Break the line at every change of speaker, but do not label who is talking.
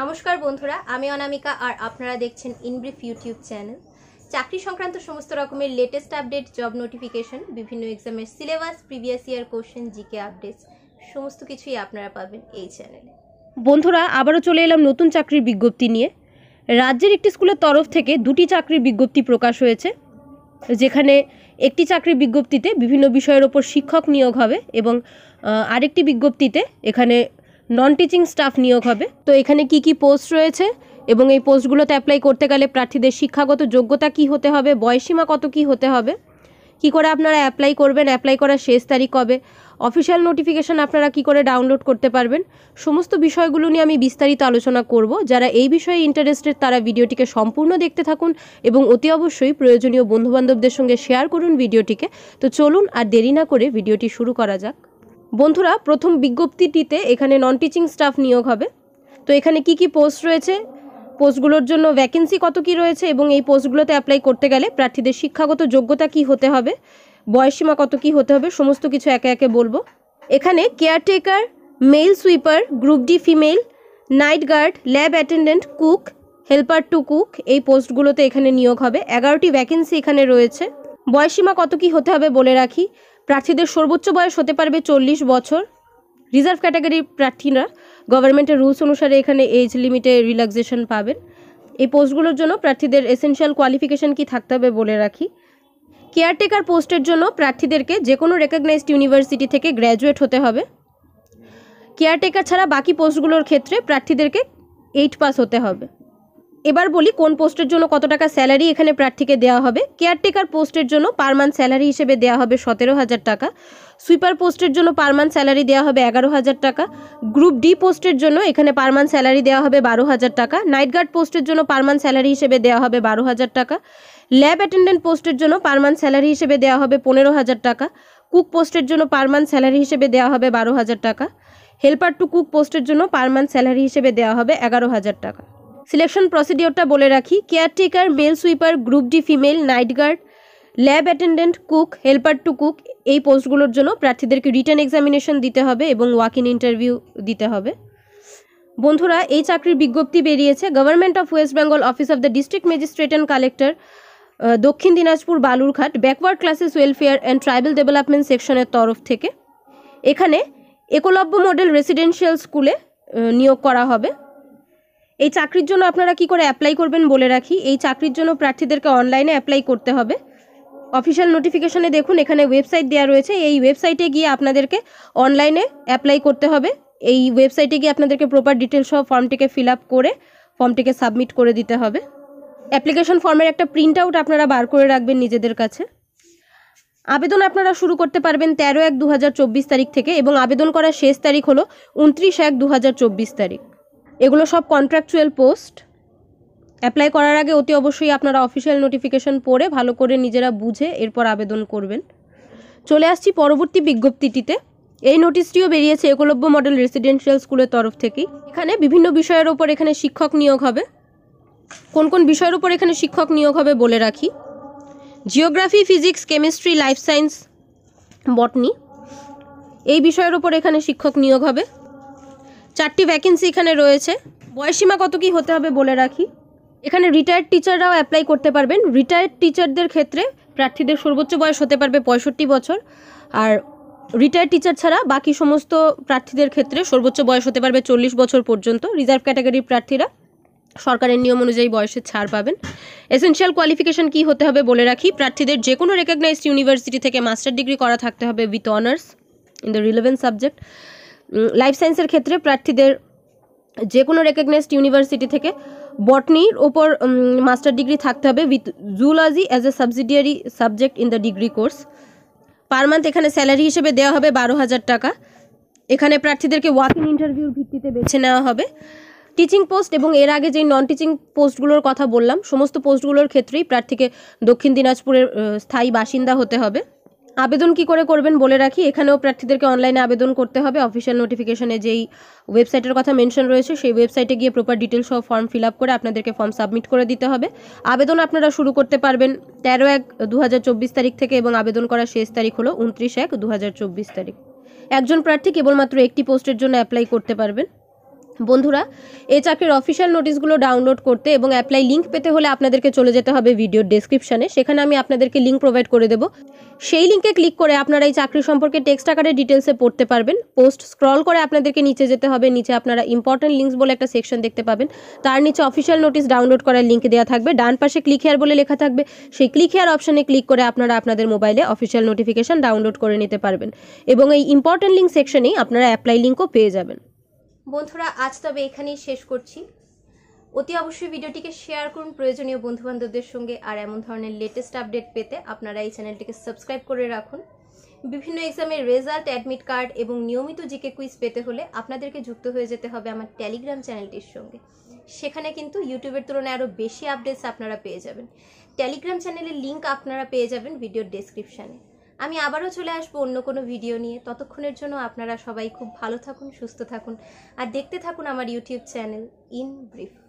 নমস্কার বন্ধুরা আমি অনামিকা আর আপনারা দেখছেন ইনব্রিফ ইউটিউব চ্যানেল চাকরি সংক্রান্ত সমস্ত রকমের লেটেস্ট আপডেট জব নোটিফিকেশন বিভিন্ন এক্সামের syllabus previous year question GK updates সমস্ত কিছুই আপনারা পাবেন এই
চ্যানেলে বন্ধুরা আবারও চলে এলাম নতুন চাকরির বিজ্ঞপ্তি নিয়ে রাজ্যের একটি স্কুলের তরফ থেকে দুটি চাকরির বিজ্ঞপ্তি প্রকাশ হয়েছে যেখানে একটি চাকরির বিজ্ঞপ্তিতে বিভিন্ন বিষয়ের ওপর শিক্ষক নিয়োগ হবে এবং আরেকটি বিজ্ঞপ্তিতে এখানে নন টিচিং স্টাফ নিয়োগ হবে তো এখানে কি কি পোস্ট রয়েছে এবং এই পোস্টগুলোতে অ্যাপ্লাই করতে গেলে প্রার্থীদের শিক্ষাগত যোগ্যতা কি হতে হবে বয়সীমা কত কি হতে হবে কি করে আপনারা অ্যাপ্লাই করবেন অ্যাপ্লাই করার শেষ তারিখ কবে অফিসিয়াল নোটিফিকেশান আপনারা কি করে ডাউনলোড করতে পারবেন সমস্ত বিষয়গুলো নিয়ে আমি বিস্তারিত আলোচনা করব যারা এই বিষয়ে ইন্টারেস্টেড তারা ভিডিওটিকে সম্পূর্ণ দেখতে থাকুন এবং অতি অবশ্যই প্রয়োজনীয় বন্ধুবান্ধবদের সঙ্গে শেয়ার করুন ভিডিওটিকে তো চলুন আর দেরি না করে ভিডিওটি শুরু করা যাক বন্ধুরা প্রথম বিজ্ঞপ্তিটিতে এখানে নন টিচিং স্টাফ নিয়োগ হবে তো এখানে কি কি পোস্ট রয়েছে পোস্টগুলোর জন্য ভ্যাকেন্সি কত কি রয়েছে এবং এই পোস্টগুলোতে অ্যাপ্লাই করতে গেলে প্রার্থীদের শিক্ষাগত যোগ্যতা কি হতে হবে বয়সীমা কত কি হতে হবে সমস্ত কিছু একে একে বলবো এখানে caretaker male sweeper group D female night guard lab attendant cook helper to cook এই পোস্টগুলোতে এখানে নিয়োগ হবে এগারোটি ভ্যাকেন্সি এখানে রয়েছে বয়সীমা কত কি হতে হবে বলে রাখি প্রার্থীদের সর্বোচ্চ বয়স হতে পারবে চল্লিশ বছর রিজার্ভ ক্যাটাগরির প্রার্থীরা গভর্নমেন্টের রুলস অনুসারে এখানে এজ লিমিটে রিল্যাক্সেশন পাবেন এই পোস্টগুলোর জন্য প্রার্থীদের এসেনশিয়াল কোয়ালিফিকেশান কী থাকতে হবে বলে রাখি কেয়ারটেকার পোস্টের জন্য প্রার্থীদেরকে যে কোনো রেকগনাইজড ইউনিভার্সিটি থেকে গ্র্যাজুয়েট হতে হবে কেয়ারটেকার ছাড়া বাকি পোস্টগুলোর ক্ষেত্রে প্রার্থীদেরকে এইট পাস হতে হবে এবার বলি কোন পোস্টের জন্য কত টাকা স্যালারি এখানে প্রার্থীকে দেওয়া হবে কেয়ারটেকার পোস্টের জন্য পার মান্থ স্যালারি হিসেবে দেওয়া হবে সতেরো হাজার টাকা সুইপার পোস্টের জন্য পার মান্থ স্যালারি দেওয়া হবে এগারো হাজার টাকা গ্রুপ ডি পোস্টের জন্য এখানে পার মান্থ স্যালারি দেওয়া হবে বারো হাজার টাকা নাইট গার্ড পোস্টের জন্য পার মান্থ স্যালারি হিসেবে দেওয়া হবে বারো হাজার টাকা ল্যাব অ্যাটেন্ডেন্ট পোস্টের জন্য পার মান্থ স্যালারি হিসেবে দেওয়া হবে পনেরো হাজার টাকা কুক পোস্টের জন্য পার মান্থ স্যালারি হিসেবে দেওয়া হবে বারো হাজার টাকা হেল্পার টু কুক পোস্টের জন্য পার মান্থ স্যালারি হিসেবে দেওয়া হবে এগারো হাজার টাকা সিলেকশন প্রসিডিওরটা বলে রাখি caretaker male sweeper group D female night guard lab attendant cook helper to cook এই পোস্টগুলোর জন্য প্রার্থীদেরকে রিটার্ন এক্সামিনেশন দিতে হবে এবং ওয়াক ইন ইন্টারভিউ দিতে হবে বন্ধুরা এই চাকরির বিজ্ঞপ্তি বেরিয়েছে government of West Bengal office of the district magistrate and collector Dakshin Dinajpur Balurghat backward classes welfare and tribal development সেকশনের তরফ থেকে এখানে একলব্য মডেল রেসিডেন্সিয়াল স্কুলে নিয়োগ করা হবে এই চাকরির জন্য আপনারা কি করে অ্যাপ্লাই করবেন বলে রাখি এই চাকরির জন্য প্রার্থীদেরকে অনলাইনে অ্যাপ্লাই করতে হবে অফিসিয়াল নোটিফিকেশনে দেখুন এখানে ওয়েবসাইট দেওয়া রয়েছে এই ওয়েবসাইটে গিয়ে আপনাদেরকে অনলাইনে অ্যাপ্লাই করতে হবে এই ওয়েবসাইটে গিয়ে আপনাদেরকে প্রপার ডিটেলস সহ ফর্মটিকে ফিল আপ করে ফর্মটিকে সাবমিট করে দিতে হবে অ্যাপ্লিকেশন ফর্মের একটা প্রিন্ট আউট আপনারা বার করে রাখবেন নিজেদের কাছে আবেদন আপনারা শুরু করতে পারবেন তেরো এক দু তারিখ থেকে এবং আবেদন করার শেষ তারিখ হলো উনত্রিশ এক দু তারিখ এগুলো সব কন্ট্রাকচুয়াল পোস্ট অ্যাপ্লাই করার আগে অতি অবশ্যই আপনারা অফিসিয়াল নোটিফিকেশন পড়ে ভালো করে নিজেরা বুঝে এরপর আবেদন করবেন চলে আসছি পরবর্তী বিজ্ঞপ্তিটিতে এই নোটিশটিও বেরিয়েছে একলব্য মডেল রেসিডেন্সিয়াল স্কুলের তরফ থেকেই এখানে বিভিন্ন বিষয়ের ওপর এখানে শিক্ষক নিয়োগ হবে কোন কোন বিষয়ের ওপর এখানে শিক্ষক নিয়োগ হবে বলে রাখি geography physics chemistry life science botany এই বিষয়ের ওপর এখানে শিক্ষক নিয়োগ হবে চারটি ভ্যাকেন্সি এখানে রয়েছে বয়সীমা কত কি হতে হবে বলে রাখি এখানে রিটায়ার্ড টিচাররাও অ্যাপ্লাই করতে পারবেন রিটায়ার্ড টিচারদের ক্ষেত্রে প্রার্থীদের সর্বোচ্চ বয়স হতে পারবে পঁয়ষট্টি বছর আর রিটায়ার্ড টিচার ছাড়া বাকি সমস্ত প্রার্থীদের ক্ষেত্রে সর্বোচ্চ বয়স হতে পারবে চল্লিশ বছর পর্যন্ত রিজার্ভ ক্যাটাগরির প্রার্থীরা সরকারের নিয়ম অনুযায়ী বয়সে ছাড় পাবেন এসেনশিয়াল কোয়ালিফিকেশন কি হতে হবে বলে রাখি প্রার্থীদের যে কোনো রেকগনাইজড ইউনিভার্সিটি থেকে মাস্টার ডিগ্রি করা থাকতে হবে with honours in the relevant subject life সায়েন্সের ক্ষেত্রে প্রার্থীদের যে কোনো রেকগনাইজড ইউনিভার্সিটি থেকে বটনির ওপর মাস্টার ডিগ্রি থাকতে হবে with zoology as a subsidiary subject in the degree course per month এখানে স্যালারি হিসেবে দেওয়া হবে বারো হাজার টাকা এখানে প্রার্থীদেরকে ওয়াকিং ইন্টারভিউর ভিত্তিতে বেছে নেওয়া হবে টিচিং পোস্ট এবং এর আগে যেই নন টিচিং পোস্টগুলোর কথা বললাম সমস্ত পোস্টগুলোর ক্ষেত্রেই প্রার্থীকে দক্ষিণ দিনাজপুরের স্থায়ী বাসিন্দা হতে হবে আবেদন কি করে করবেন বলে রাখি এখানেও প্রার্থীদেরকে অনলাইনে আবেদন করতে হবে অফিসিয়াল নোটিফিকেশনে যেই ওয়েবসাইটের কথা মেনশন রয়েছে সেই ওয়েবসাইটে গিয়ে প্রপার ডিটেলস সহ ফর্ম ফিল আপ করে আপনাদেরকে ফর্ম সাবমিট করে দিতে হবে আবেদন আপনারা শুরু করতে পারবেন তেরো এক দু তারিখ থেকে এবং আবেদন করার শেষ তারিখ হলো উনত্রিশ এক দু তারিখ একজন প্রার্থী কেবলমাত্র একটি পোস্টের জন্য অ্যাপ্লাই করতে পারবেন বন্ধুরা এই চাকরির অফিসিয়াল নোটিশগুলো ডাউনলোড করতে এবং অ্যাপ্লাই লিঙ্ক পেতে হলে আপনাদেরকে চলে যেতে হবে ভিডিওর ডেসক্রিপশানে সেখানে আমি আপনাদেরকে লিঙ্ক প্রোভাইড করে দেব সেই লিঙ্কে ক্লিক করে আপনারা এই চাকরি সম্পর্কে টেক্সট আকারে ডিটেলসে পড়তে পারবেন পোস্ট স্ক্রল করে আপনাদেরকে নিচে যেতে হবে নিচে আপনারা ইম্পর্ট্যান্ট লিঙ্কস বলে একটা সেকশন দেখতে পাবেন তার নিচে অফিসিয়াল নোটিশ ডাউনলোড করার লিঙ্ক দেওয়া থাকবে ডান পাশে ক্লিক হেয়ার বলে লেখা থাকবে সেই ক্লিক হেয়ার অপশানে ক্লিক করে আপনারা আপনাদের মোবাইলে অফিসিয়াল নোটিফিকেশান ডাউনলোড করে নিতে পারবেন এবং এই ইম্পর্ট্যান্ট লিঙ্ক সেকশনেই আপনারা অ্যাপ্লাই লিঙ্কও পেয়ে যাবেন
বন্ধুরা আজ তবে এখানেই শেষ করছি অতি অবশ্যই ভিডিওটিকে শেয়ার করুন প্রয়োজনীয় বন্ধুবান্ধবদের সঙ্গে আর এমন ধরনের লেটেস্ট আপডেট পেতে আপনারা এই চ্যানেলটিকে সাবস্ক্রাইব করে রাখুন বিভিন্ন এক্সামের রেজাল্ট অ্যাডমিট কার্ড এবং নিয়মিত জিকে কুইজ পেতে হলে আপনাদেরকে যুক্ত হয়ে যেতে হবে আমার টেলিগ্রাম চ্যানেলটির সঙ্গে সেখানে কিন্তু ইউটিউবের তুলনায় আরও বেশি আপডেটস আপনারা পেয়ে যাবেন টেলিগ্রাম চ্যানেলের লিঙ্ক আপনারা পেয়ে যাবেন ভিডিওর ডেসক্রিপশানে আমি আবারও চলে আসবো অন্য কোনো ভিডিও নিয়ে ততক্ষণের জন্য আপনারা সবাই খুব ভালো থাকুন সুস্থ থাকুন আর দেখতে থাকুন আমার ইউটিউব চ্যানেল ইন ব্রিফ